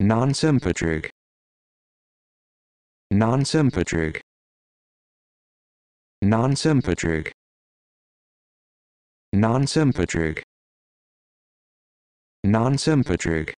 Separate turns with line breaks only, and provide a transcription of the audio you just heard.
non-sympatric non-sympatric non-sympatric non-sympatric non-sympatric